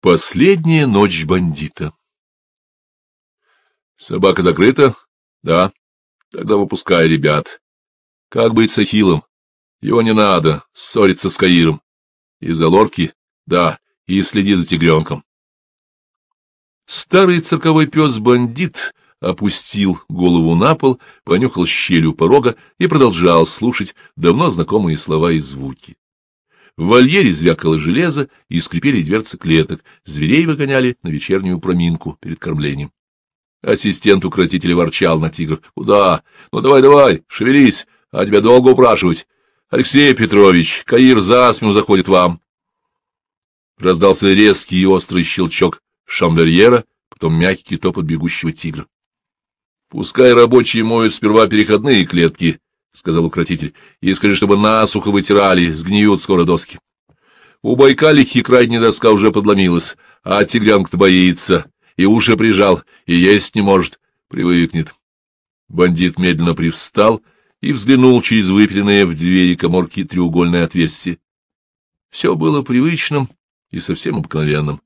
Последняя ночь бандита. Собака закрыта? Да. Тогда выпускай ребят. Как быть с Ахиллом? Его не надо. Ссориться с Каиром. И за лорки? Да. И следи за тигренком. Старый цирковой пес-бандит опустил голову на пол, понюхал щель у порога и продолжал слушать давно знакомые слова и звуки. В вольере звякало железо и скрипели дверцы клеток, зверей выгоняли на вечернюю проминку перед кормлением. Ассистент укротителя ворчал на тигров. «Куда? Ну давай-давай, шевелись, а тебя долго упрашивать. Алексей Петрович, Каир за спину заходит вам». Раздался резкий и острый щелчок шамберьера, потом мягкий топот бегущего тигра. «Пускай рабочие моют сперва переходные клетки», сказал укротитель, — и скажи, чтобы насухо вытирали, сгниют скоро доски. У Байкалихи крайняя доска уже подломилась, а тигрянка-то боится, и уши прижал, и есть не может, привыкнет. Бандит медленно привстал и взглянул через выпиленное в двери коморки треугольное отверстие. Все было привычным и совсем обыкновенным.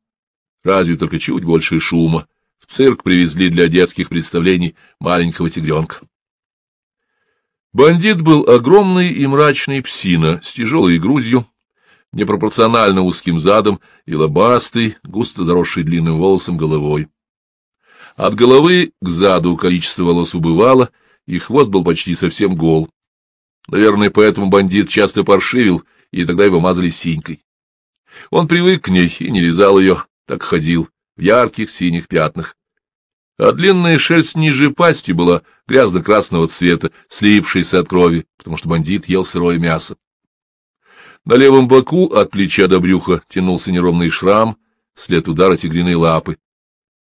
Разве только чуть больше шума. В цирк привезли для детских представлений маленького тигренка. Бандит был огромный и мрачный псина, с тяжелой грузью, непропорционально узким задом и лобастой, густо заросшей длинным волосом головой. От головы к заду количество волос убывало, и хвост был почти совсем гол. Наверное, поэтому бандит часто паршивил, и тогда его мазали синькой. Он привык к ней и не лизал ее, так ходил, в ярких синих пятнах а длинная шерсть ниже пасти была грязно-красного цвета, слившейся от крови, потому что бандит ел сырое мясо. На левом боку от плеча до брюха тянулся неровный шрам, след удара тигриной лапы.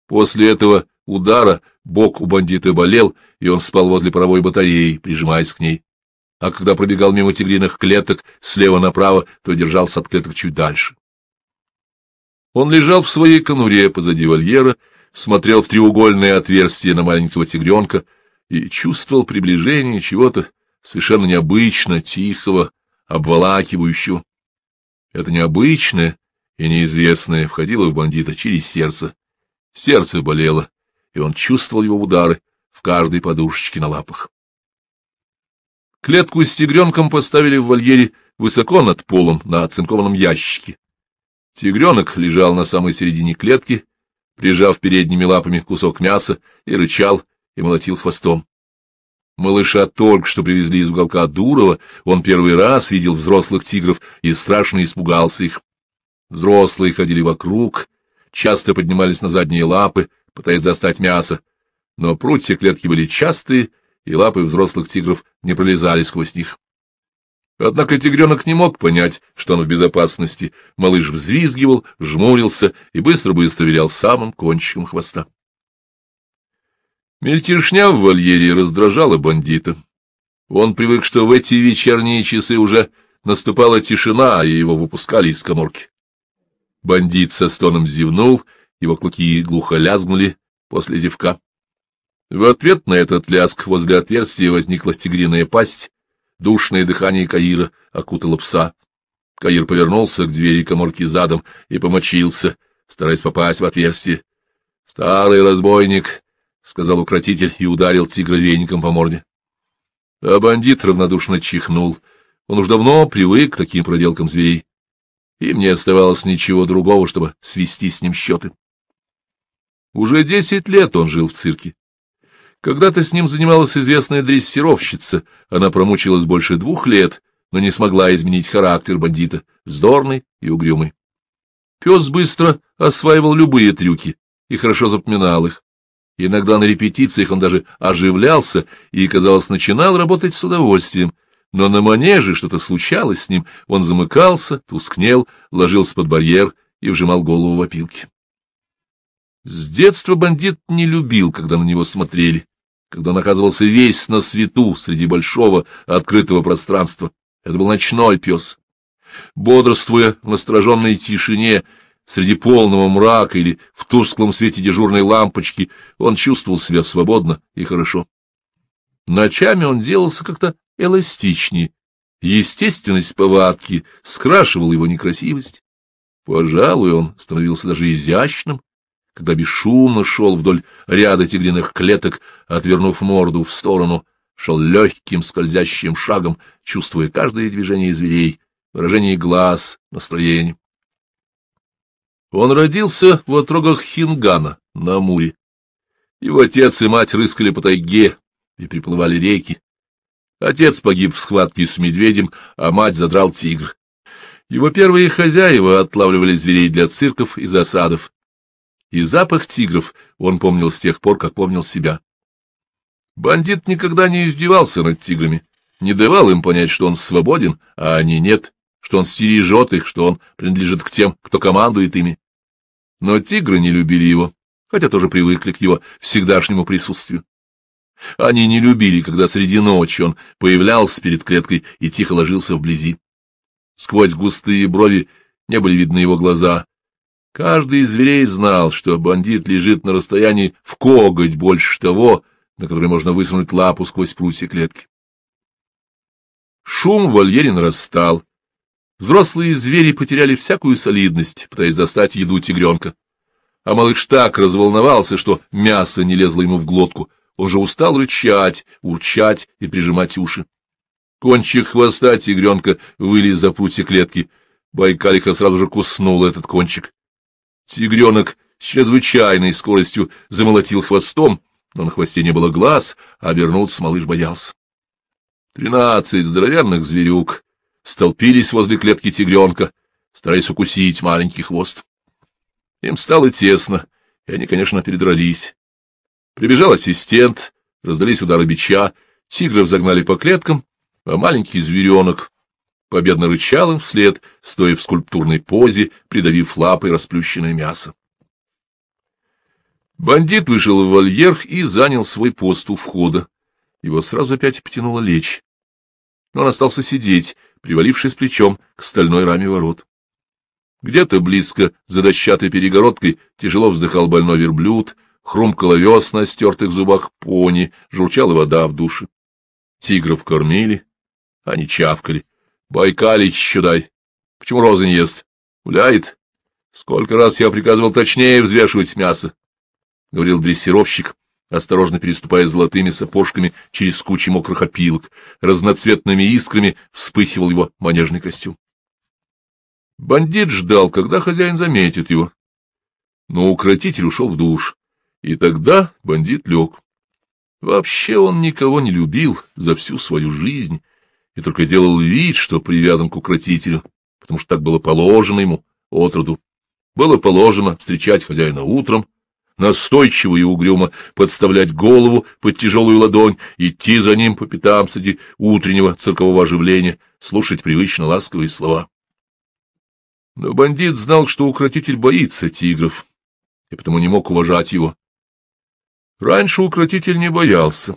После этого удара бок у бандита болел, и он спал возле паровой батареи, прижимаясь к ней. А когда пробегал мимо тигриных клеток слева направо, то держался от клеток чуть дальше. Он лежал в своей конуре позади вольера, смотрел в треугольное отверстие на маленького тигренка и чувствовал приближение чего-то совершенно необычно тихого, обволакивающего. Это необычное и неизвестное входило в бандита через сердце. Сердце болело, и он чувствовал его удары в каждой подушечке на лапах. Клетку с тигренком поставили в вольере высоко над полом на оцинкованном ящике. Тигренок лежал на самой середине клетки, прижав передними лапами кусок мяса, и рычал, и молотил хвостом. Малыша только что привезли из уголка Дурова, он первый раз видел взрослых тигров и страшно испугался их. Взрослые ходили вокруг, часто поднимались на задние лапы, пытаясь достать мясо, но прутья клетки были частые, и лапы взрослых тигров не пролезали сквозь них. Однако тигренок не мог понять, что он в безопасности. Малыш взвизгивал, жмурился и быстро-быстро вилял самым кончиком хвоста. Мельтешня в вольере раздражала бандита. Он привык, что в эти вечерние часы уже наступала тишина, и а его выпускали из коморки. Бандит со стоном зевнул, его клыки глухо лязгнули после зевка. В ответ на этот лязг возле отверстия возникла тигриная пасть, Душное дыхание Каира окутало пса. Каир повернулся к двери коморки задом и помочился, стараясь попасть в отверстие. — Старый разбойник, — сказал укротитель и ударил тигра веником по морде. А бандит равнодушно чихнул. Он уж давно привык к таким проделкам зверей. И мне оставалось ничего другого, чтобы свести с ним счеты. Уже десять лет он жил в цирке. Когда-то с ним занималась известная дрессировщица. Она промучилась больше двух лет, но не смогла изменить характер бандита, вздорный и угрюмый. Пес быстро осваивал любые трюки и хорошо запоминал их. Иногда на репетициях он даже оживлялся и, казалось, начинал работать с удовольствием. Но на манеже что-то случалось с ним, он замыкался, тускнел, ложился под барьер и вжимал голову в опилки. С детства бандит не любил, когда на него смотрели когда он оказывался весь на свету среди большого открытого пространства. Это был ночной пес. Бодрствуя в настороженной тишине, среди полного мрака или в тусклом свете дежурной лампочки, он чувствовал себя свободно и хорошо. Ночами он делался как-то эластичнее. Естественность повадки скрашивала его некрасивость. Пожалуй, он становился даже изящным, когда бесшумно шел вдоль ряда тигриных клеток, отвернув морду в сторону, шел легким скользящим шагом, чувствуя каждое движение зверей, выражение глаз, настроение. Он родился в отрогах Хингана на Амуре. Его отец и мать рыскали по тайге и приплывали реки. Отец погиб в схватке с медведем, а мать задрал тигр. Его первые хозяева отлавливали зверей для цирков и засадов и запах тигров он помнил с тех пор, как помнил себя. Бандит никогда не издевался над тиграми, не давал им понять, что он свободен, а они нет, что он стережет их, что он принадлежит к тем, кто командует ими. Но тигры не любили его, хотя тоже привыкли к его всегдашнему присутствию. Они не любили, когда среди ночи он появлялся перед клеткой и тихо ложился вблизи. Сквозь густые брови не были видны его глаза, Каждый из зверей знал, что бандит лежит на расстоянии в коготь больше того, на который можно высунуть лапу сквозь прутья клетки. Шум в вольере нарастал. Взрослые звери потеряли всякую солидность, пытаясь достать еду тигренка. А малыш так разволновался, что мясо не лезло ему в глотку. Он же устал рычать, урчать и прижимать уши. Кончик хвоста тигренка вылез за прутья клетки. Байкалиха сразу же куснул этот кончик. Тигренок с чрезвычайной скоростью замолотил хвостом, но на хвосте не было глаз, а обернуться малыш боялся. Тринадцать здоровенных зверюк столпились возле клетки тигренка, стараясь укусить маленький хвост. Им стало тесно, и они, конечно, передрались. Прибежал ассистент, раздались удары бича, тигров загнали по клеткам, а маленький зверенок победно рычал им вслед, стоя в скульптурной позе, придавив лапы расплющенное мясо. Бандит вышел в вольер и занял свой пост у входа. Его сразу опять потянуло лечь. Но он остался сидеть, привалившись плечом к стальной раме ворот. Где-то близко, за дощатой перегородкой, тяжело вздыхал больной верблюд, хрумкало вес на стертых зубах пони, журчала вода в душе. Тигров кормили, они чавкали, Байкалич чудай. Почему розы не ест? Гуляет? Сколько раз я приказывал точнее взвешивать мясо, — говорил дрессировщик, осторожно переступая золотыми сапожками через кучи мокрых опилок. Разноцветными искрами вспыхивал его манежный костюм. Бандит ждал, когда хозяин заметит его. Но укротитель ушел в душ, и тогда бандит лег. Вообще он никого не любил за всю свою жизнь, и только делал вид, что привязан к укротителю, потому что так было положено ему отроду. Было положено встречать хозяина утром, настойчиво и угрюмо подставлять голову под тяжелую ладонь, идти за ним по пятам среди утреннего циркового оживления, слушать привычно ласковые слова. Но бандит знал, что укротитель боится тигров, и потому не мог уважать его. Раньше укротитель не боялся,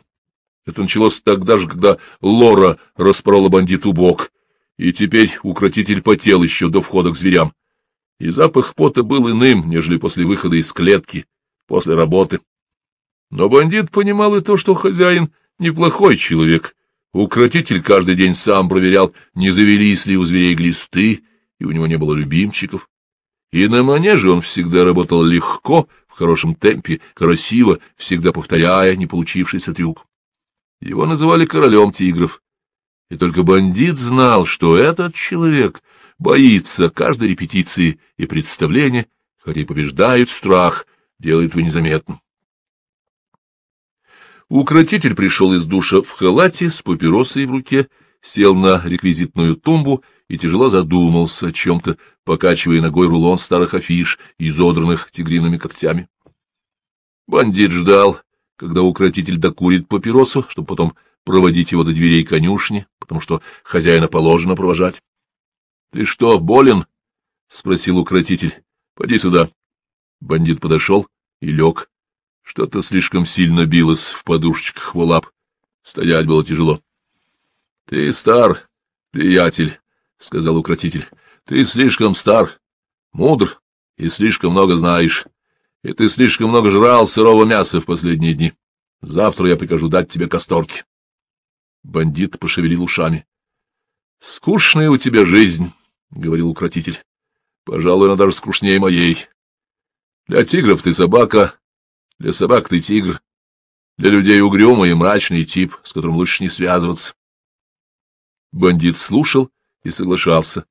это началось тогда же, когда Лора распорола бандиту бок, и теперь укротитель потел еще до входа к зверям. И запах пота был иным, нежели после выхода из клетки, после работы. Но бандит понимал и то, что хозяин неплохой человек. Укротитель каждый день сам проверял, не завелись ли у зверей глисты, и у него не было любимчиков. И на манеже он всегда работал легко, в хорошем темпе, красиво, всегда повторяя не получившийся трюк. Его называли королем тигров. И только бандит знал, что этот человек боится каждой репетиции и представления, хотя и побеждает страх, делает его незаметным. Укротитель пришел из душа в халате с папиросой в руке, сел на реквизитную тумбу и тяжело задумался о чем-то, покачивая ногой рулон старых афиш, изодранных тигриными когтями. Бандит ждал, когда укротитель докурит папиросу, чтобы потом проводить его до дверей конюшни, потому что хозяина положено провожать. — Ты что, болен? — спросил укротитель. — Поди сюда. Бандит подошел и лег. Что-то слишком сильно билось в подушечках в лап. Стоять было тяжело. — Ты стар, приятель, — сказал укротитель. — Ты слишком стар, мудр и слишком много знаешь и ты слишком много жрал сырого мяса в последние дни. Завтра я прикажу дать тебе касторки. Бандит пошевелил ушами. — Скучная у тебя жизнь, — говорил укротитель. — Пожалуй, она даже скучнее моей. Для тигров ты собака, для собак ты тигр, для людей угрюмый и мрачный тип, с которым лучше не связываться. Бандит слушал и соглашался.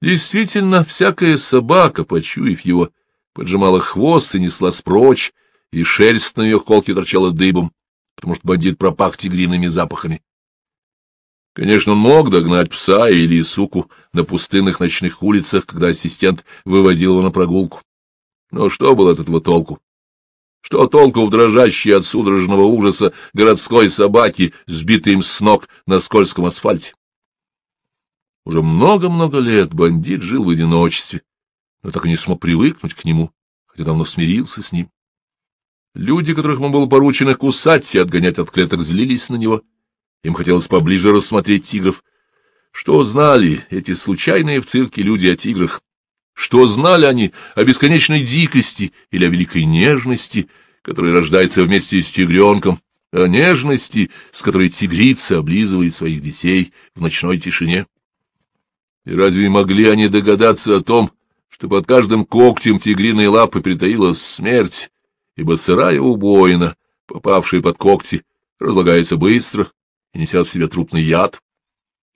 Действительно, всякая собака, почуяв его, — поджимала хвост и несла спрочь, и шерсть на ее холке торчала дыбом, потому что бандит пропах тигриными запахами. Конечно, он мог догнать пса или суку на пустынных ночных улицах, когда ассистент выводил его на прогулку. Но что было от этого толку? Что толку в дрожащей от судорожного ужаса городской собаки, сбитой им с ног на скользком асфальте? Уже много-много лет бандит жил в одиночестве, но так и не смог привыкнуть к нему, хотя давно смирился с ним. Люди, которых ему было поручено кусать и отгонять от клеток, злились на него. Им хотелось поближе рассмотреть тигров. Что знали эти случайные в цирке люди о тиграх? Что знали они о бесконечной дикости или о великой нежности, которая рождается вместе с тигренком, о нежности, с которой тигрица облизывает своих детей в ночной тишине? И разве могли они догадаться о том, что под каждым когтем тигриной лапы притаилась смерть, ибо сырая убоина, попавшая под когти, разлагается быстро и несет в себе трупный яд.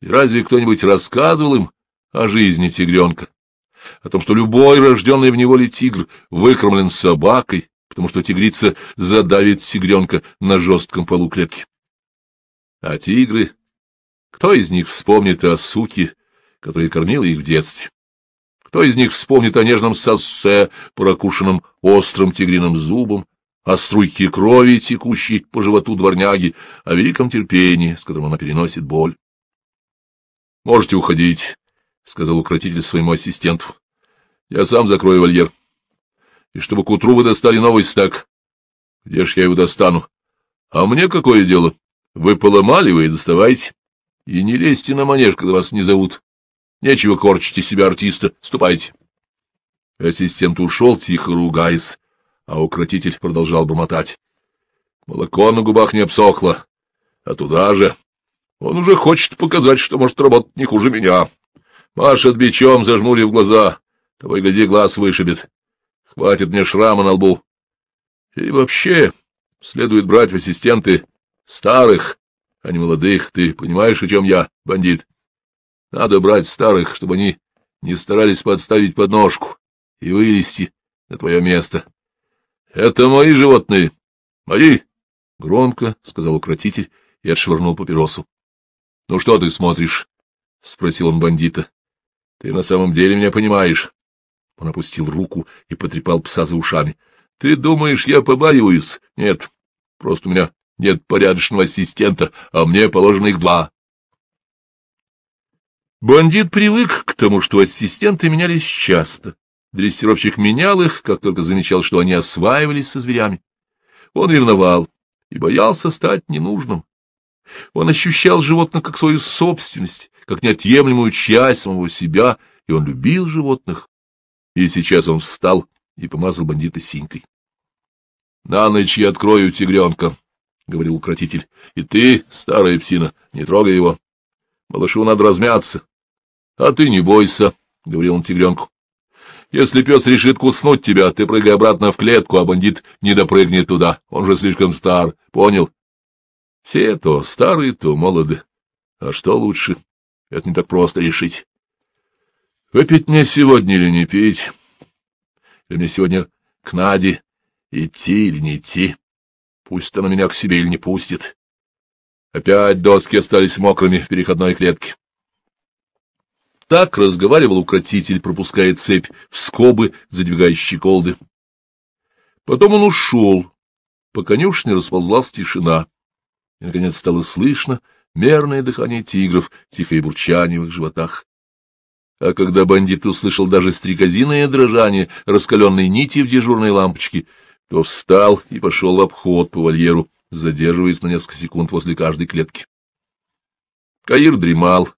И разве кто-нибудь рассказывал им о жизни тигренка? О том, что любой рожденный в неволе тигр выкормлен собакой, потому что тигрица задавит тигренка на жестком полу клетки. А тигры? Кто из них вспомнит о суке, которая кормила их в детстве? Кто из них вспомнит о нежном соссе, прокушенном острым тигриным зубом, о струйке крови, текущей по животу дворняги, о великом терпении, с которым она переносит боль? — Можете уходить, — сказал укротитель своему ассистенту. — Я сам закрою вольер. И чтобы к утру вы достали новый стак. Где ж я его достану? А мне какое дело? Вы поломали, вы и доставайте. И не лезьте на манеж, когда вас не зовут. Нечего корчить из себя артиста. Ступайте. Ассистент ушел, тихо ругаясь, а укротитель продолжал бормотать. Молоко на губах не обсохло, а туда же. Он уже хочет показать, что может работать не хуже меня. Машет бичом, зажмурив глаза. твой и гляди, глаз вышибет. Хватит мне шрама на лбу. И вообще, следует брать в ассистенты старых, а не молодых. Ты понимаешь, о чем я, бандит? Надо брать старых, чтобы они не старались подставить подножку и вылезти на твое место. — Это мои животные. Мои! — громко сказал укротитель и отшвырнул папиросу. — Ну что ты смотришь? — спросил он бандита. — Ты на самом деле меня понимаешь. Он опустил руку и потрепал пса за ушами. — Ты думаешь, я побаиваюсь? Нет, просто у меня нет порядочного ассистента, а мне положено их два. Бандит привык к тому, что ассистенты менялись часто. Дрессировщик менял их, как только замечал, что они осваивались со зверями. Он ревновал и боялся стать ненужным. Он ощущал животных как свою собственность, как неотъемлемую часть самого себя, и он любил животных. И сейчас он встал и помазал бандита синькой. — На ночь я открою тигренка, — говорил укротитель, — и ты, старая псина, не трогай его. Малышу надо размяться. — А ты не бойся, — говорил он тигренку. — Если пес решит куснуть тебя, ты прыгай обратно в клетку, а бандит не допрыгнет туда. Он же слишком стар, понял? Все то старые, то молоды. А что лучше? Это не так просто решить. Выпить мне сегодня или не пить? Или мне сегодня к Наде идти или не идти? Пусть она меня к себе или не пустит. Опять доски остались мокрыми в переходной клетке. Так разговаривал укротитель, пропуская цепь в скобы, задвигая колды. Потом он ушел. По конюшне расползлась тишина. И, наконец, стало слышно мерное дыхание тигров, тихое бурчание в их животах. А когда бандит услышал даже стрекозиное дрожание раскаленной нити в дежурной лампочке, то встал и пошел в обход по вольеру, задерживаясь на несколько секунд возле каждой клетки. Каир дремал,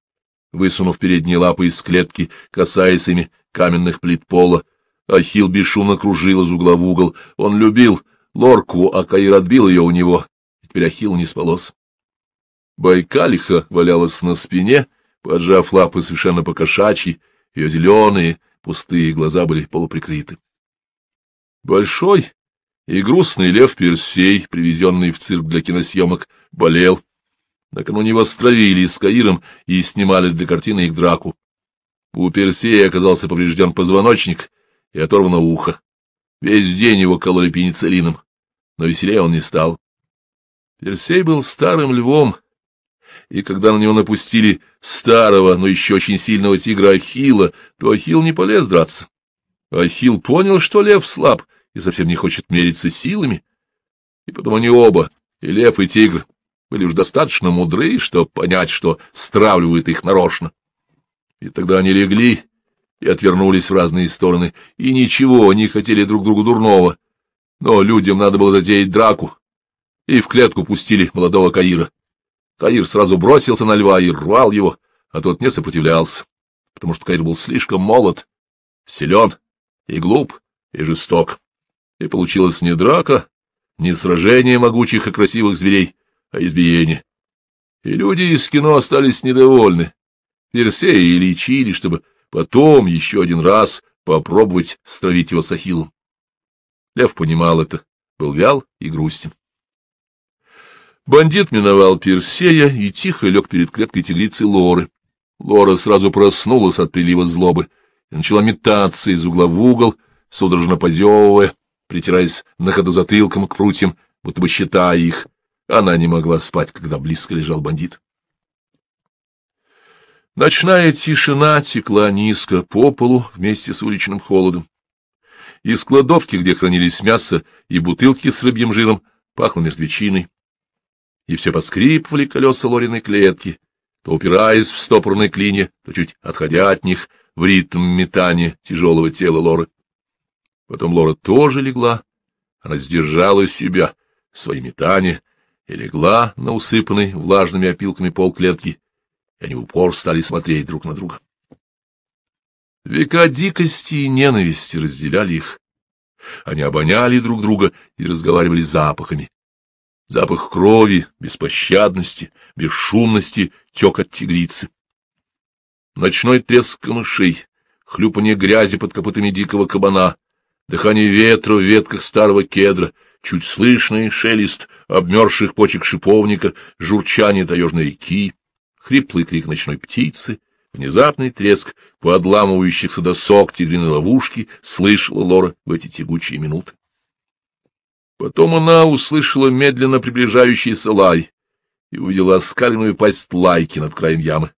высунув передние лапы из клетки, касаясь ими каменных плит пола. Ахилл бесшумно кружил из угла в угол. Он любил лорку, а Каир отбил ее у него. И теперь Ахилл не спалось. Байкалиха валялась на спине, поджав лапы совершенно покошачьи, ее зеленые, пустые глаза были полуприкрыты. Большой и грустный лев Персей, привезенный в цирк для киносъемок, болел. Накануне его стравили с Каиром и снимали для картины их драку. У Персея оказался поврежден позвоночник и оторвано ухо. Весь день его кололи пенициллином, но веселее он не стал. Персей был старым львом, и когда на него напустили старого, но еще очень сильного тигра Ахилла, то Ахилл не полез драться. Ахилл понял, что лев слаб — и совсем не хочет мериться силами. И потом они оба, и лев, и тигр, были уж достаточно мудры, чтобы понять, что стравливают их нарочно. И тогда они легли и отвернулись в разные стороны, и ничего не хотели друг другу дурного. Но людям надо было затеять драку, и в клетку пустили молодого Каира. Каир сразу бросился на льва и рвал его, а тот не сопротивлялся, потому что Каир был слишком молод, силен и глуп, и жесток. И получилась не драка, не сражение могучих и красивых зверей, а избиение. И люди из кино остались недовольны. Персея лечили, чтобы потом еще один раз попробовать стравить его с Ахиллом. Лев понимал это, был вял и грустен. Бандит миновал Персея и тихо лег перед клеткой тигрицы Лоры. Лора сразу проснулась от прилива злобы и начала метаться из угла в угол, судорожно позевывая, притираясь на ходу затылком к прутьям, будто бы считая их. Она не могла спать, когда близко лежал бандит. Ночная тишина текла низко по полу вместе с уличным холодом. Из кладовки, где хранились мясо и бутылки с рыбьим жиром, пахло мертвечиной. И все поскрипывали колеса Лориной клетки, то упираясь в стопорные клини, то чуть отходя от них в ритм метания тяжелого тела Лоры. Потом Лора тоже легла. Она сдержала себя, свои метания, и легла на усыпанный влажными опилками пол клетки, и они в упор стали смотреть друг на друга. Века дикости и ненависти разделяли их. Они обоняли друг друга и разговаривали запахами. Запах крови, беспощадности, бесшумности тек от тигрицы. Ночной треск камышей, хлюпанье грязи под копытами дикого кабана — дыхание ветра в ветках старого кедра, чуть слышный шелест обмерзших почек шиповника, журчание таежной реки, хриплый крик ночной птицы, внезапный треск подламывающихся досок тигриной ловушки слышала Лора в эти тягучие минуты. Потом она услышала медленно приближающийся лай и увидела оскаленную пасть лайки над краем ямы.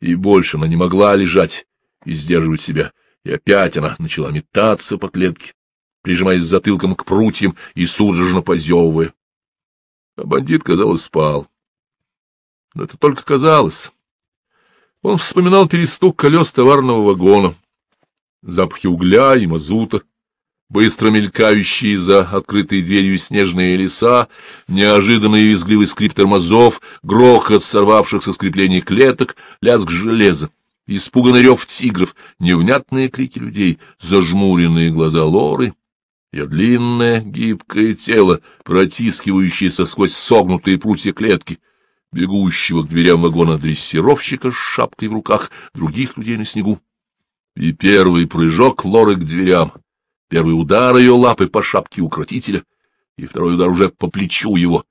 И больше она не могла лежать и сдерживать себя и опять она начала метаться по клетке, прижимаясь затылком к прутьям и судорожно позевывая. А бандит, казалось, спал. Но это только казалось. Он вспоминал перестук колес товарного вагона, запахи угля и мазута, быстро мелькающие за открытой дверью снежные леса, неожиданный визгливый скрип тормозов, грохот сорвавшихся скреплений клеток, лязг железа испуганный рев тигров, невнятные крики людей, зажмуренные глаза лоры, ее длинное гибкое тело, протискивающееся сквозь согнутые прутья клетки, бегущего к дверям вагона дрессировщика с шапкой в руках, других людей на снегу. И первый прыжок лоры к дверям, первый удар ее лапы по шапке укротителя, и второй удар уже по плечу его,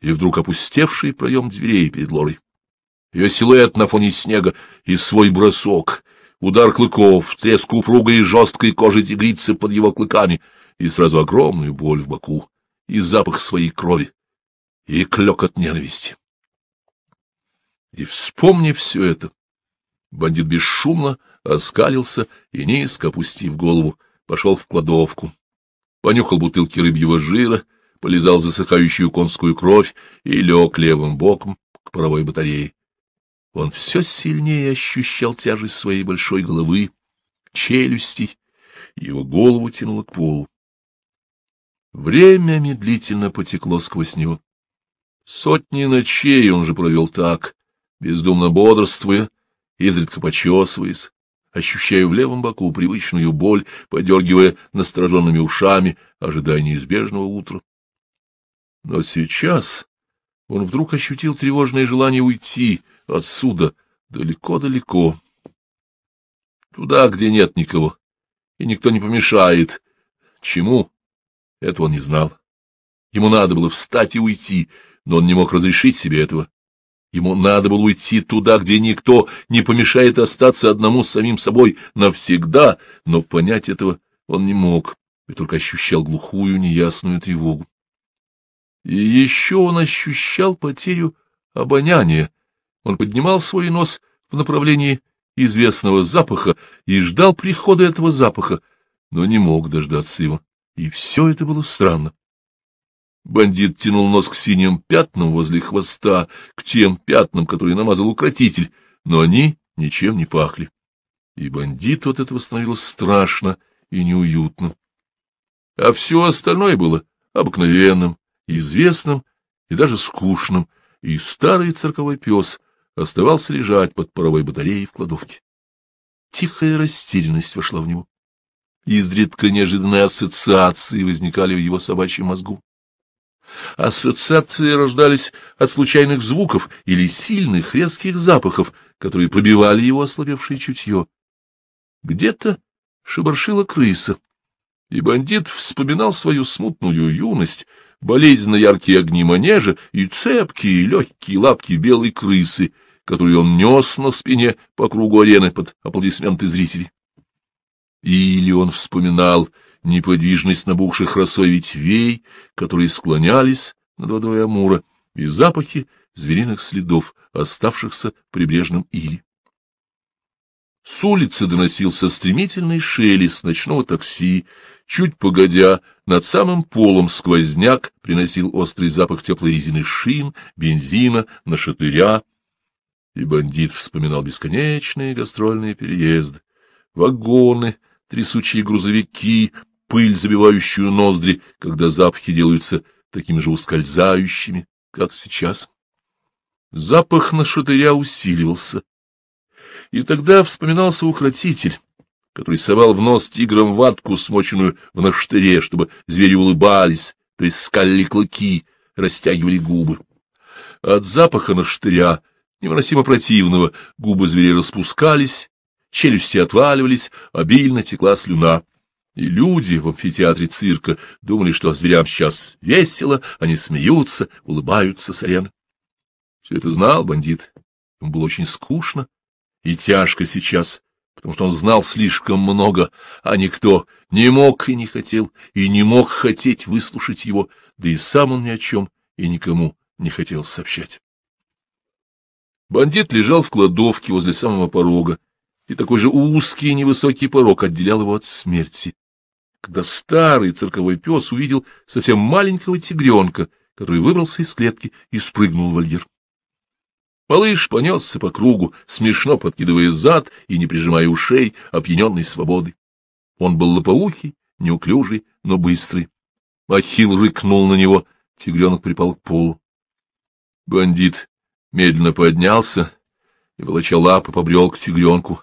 и вдруг опустевший проем дверей перед лорой ее силуэт на фоне снега и свой бросок, удар клыков, треск упругой и жесткой кожи тигрицы под его клыками и сразу огромную боль в боку и запах своей крови и клёк от ненависти. И вспомнив все это, бандит бесшумно оскалился и, низко опустив голову, пошел в кладовку, понюхал бутылки рыбьего жира, полизал засыхающую конскую кровь и лег левым боком к паровой батарее он все сильнее ощущал тяжесть своей большой головы, челюстей, его голову тянуло к полу. Время медлительно потекло сквозь него. Сотни ночей он же провел так, бездумно бодрствуя, изредка почесываясь, ощущая в левом боку привычную боль, подергивая настороженными ушами, ожидая неизбежного утра. Но сейчас он вдруг ощутил тревожное желание уйти — Отсюда далеко-далеко. Туда, где нет никого, и никто не помешает. Чему? Этого он не знал. Ему надо было встать и уйти, но он не мог разрешить себе этого. Ему надо было уйти туда, где никто не помешает остаться одному с самим собой навсегда, но понять этого он не мог и только ощущал глухую неясную тревогу. И еще он ощущал потерю обоняния, он поднимал свой нос в направлении известного запаха и ждал прихода этого запаха, но не мог дождаться его. И все это было странно. Бандит тянул нос к синим пятнам возле хвоста, к тем пятнам, которые намазал укротитель, но они ничем не пахли. И бандиту от этого становилось страшно и неуютно. А все остальное было обыкновенным, известным и даже скучным, и старый цирковой пес — оставался лежать под паровой батареей в кладовке. Тихая растерянность вошла в него. Изредка неожиданные ассоциации возникали в его собачьем мозгу. Ассоциации рождались от случайных звуков или сильных резких запахов, которые пробивали его ослабевшее чутье. Где-то шебаршила крыса, и бандит вспоминал свою смутную юность, болезненно яркие огни манежа и цепкие легкие лапки белой крысы, которую он нес на спине по кругу арены под аплодисменты зрителей. Или он вспоминал неподвижность набухших росой ветвей, которые склонялись над водой Амура, и запахи звериных следов, оставшихся в прибрежном иле. С улицы доносился стремительный шелест ночного такси. Чуть погодя, над самым полом сквозняк приносил острый запах теплой резины шин, бензина, нашатыря и бандит вспоминал бесконечные гастрольные переезды, вагоны, трясучие грузовики, пыль, забивающую ноздри, когда запахи делаются такими же ускользающими, как сейчас. Запах на шатыря усиливался. И тогда вспоминался укротитель, который совал в нос тиграм ватку, смоченную в наштыре, чтобы звери улыбались, то есть скалили клыки, растягивали губы. От запаха наштыря — невыносимо противного, губы зверя распускались, челюсти отваливались, обильно текла слюна. И люди в амфитеатре цирка думали, что зверям сейчас весело, они смеются, улыбаются с арены. Все это знал бандит. Ему было очень скучно и тяжко сейчас, потому что он знал слишком много, а никто не мог и не хотел, и не мог хотеть выслушать его, да и сам он ни о чем и никому не хотел сообщать. Бандит лежал в кладовке возле самого порога, и такой же узкий и невысокий порог отделял его от смерти. Когда старый цирковой пес увидел совсем маленького тигренка, который выбрался из клетки и спрыгнул в вольер. Малыш понесся по кругу, смешно подкидывая зад и не прижимая ушей, опьяненной свободы. Он был лопоухий, неуклюжий, но быстрый. Ахил рыкнул на него, тигренок припал к полу. Бандит медленно поднялся и, волоча лапы, побрел к тигренку.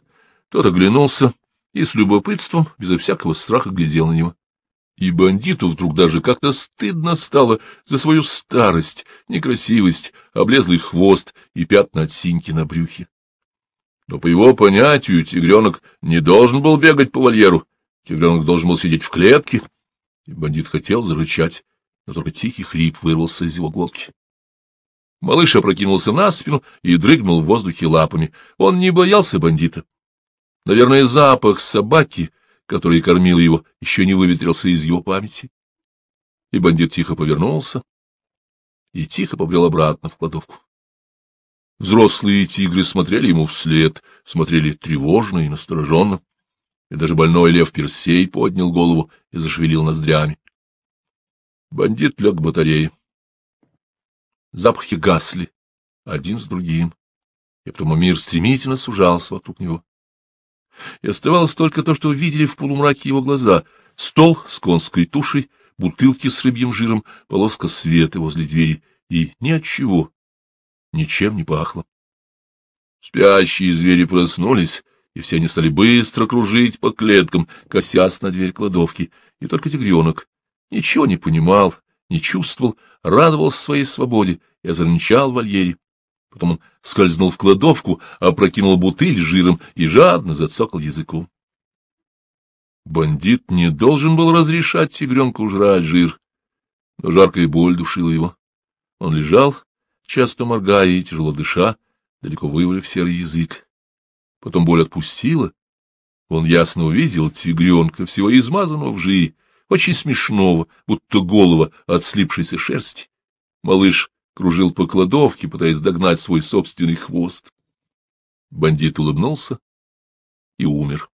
Тот оглянулся и с любопытством, безо всякого страха, глядел на него. И бандиту вдруг даже как-то стыдно стало за свою старость, некрасивость, облезлый хвост и пятна от синьки на брюхе. Но по его понятию тигренок не должен был бегать по вольеру, тигренок должен был сидеть в клетке, и бандит хотел зарычать, но только тихий хрип вырвался из его глотки. Малыш опрокинулся на спину и дрыгнул в воздухе лапами. Он не боялся бандита. Наверное, запах собаки, который кормил его, еще не выветрился из его памяти. И бандит тихо повернулся и тихо побрел обратно в кладовку. Взрослые тигры смотрели ему вслед, смотрели тревожно и настороженно. И даже больной лев Персей поднял голову и зашевелил ноздрями. Бандит лег к батарее запахи гасли, один с другим, и потому мир стремительно сужался вокруг него. И оставалось только то, что увидели в полумраке его глаза — стол с конской тушей, бутылки с рыбьим жиром, полоска света возле двери, и ни от чего, ничем не пахло. Спящие звери проснулись, и все они стали быстро кружить по клеткам, косясь на дверь кладовки, и только тигренок ничего не понимал не чувствовал, радовался своей свободе и озорничал вольере. Потом он скользнул в кладовку, опрокинул бутыль жиром и жадно зацокал языком. Бандит не должен был разрешать тигренку жрать жир, но жаркая боль душила его. Он лежал, часто моргая и тяжело дыша, далеко вывалив серый язык. Потом боль отпустила. Он ясно увидел тигренка, всего измазанного в жире, очень смешного, будто голова от слипшейся шерсти. Малыш кружил по кладовке, пытаясь догнать свой собственный хвост. Бандит улыбнулся и умер.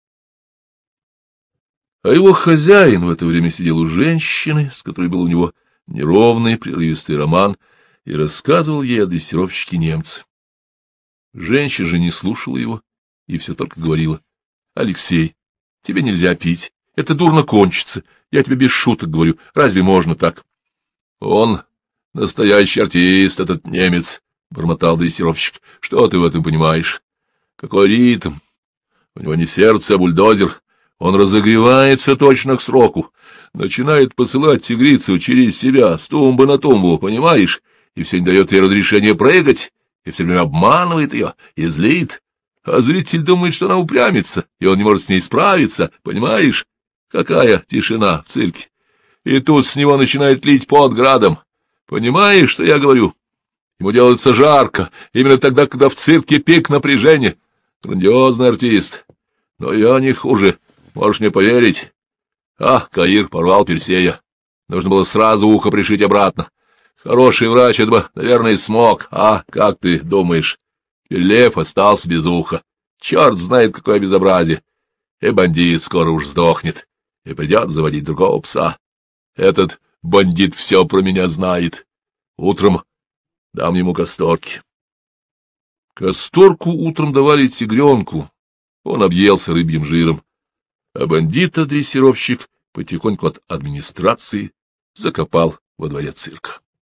А его хозяин в это время сидел у женщины, с которой был у него неровный, прерывистый роман, и рассказывал ей о дрессировщике немцы. Женщина же не слушала его и все только говорила. — Алексей, тебе нельзя пить, это дурно кончится, я тебе без шуток говорю. Разве можно так? — Он настоящий артист, этот немец, — бормотал дрессировщик. — Что ты в этом понимаешь? Какой ритм? У него не сердце, а бульдозер. Он разогревается точно к сроку. Начинает посылать тигрицу через себя, с тумбы на тумбу, понимаешь? И все не дает ей разрешения прыгать, и все время обманывает ее, и злит. А зритель думает, что она упрямится, и он не может с ней справиться, понимаешь? Какая тишина в цирке! И тут с него начинает лить под градом. Понимаешь, что я говорю? Ему делается жарко, именно тогда, когда в цирке пик напряжения. Грандиозный артист. Но я не хуже, можешь мне поверить. А, Каир порвал Персея. Нужно было сразу ухо пришить обратно. Хороший врач это бы, наверное, смог. А, как ты думаешь? Лев остался без уха. Черт знает, какое безобразие. И бандит скоро уж сдохнет и придет заводить другого пса. Этот бандит все про меня знает. Утром дам ему касторки. Касторку утром давали тигренку. Он объелся рыбьим жиром. А бандита-дрессировщик потихоньку от администрации закопал во дворе цирка.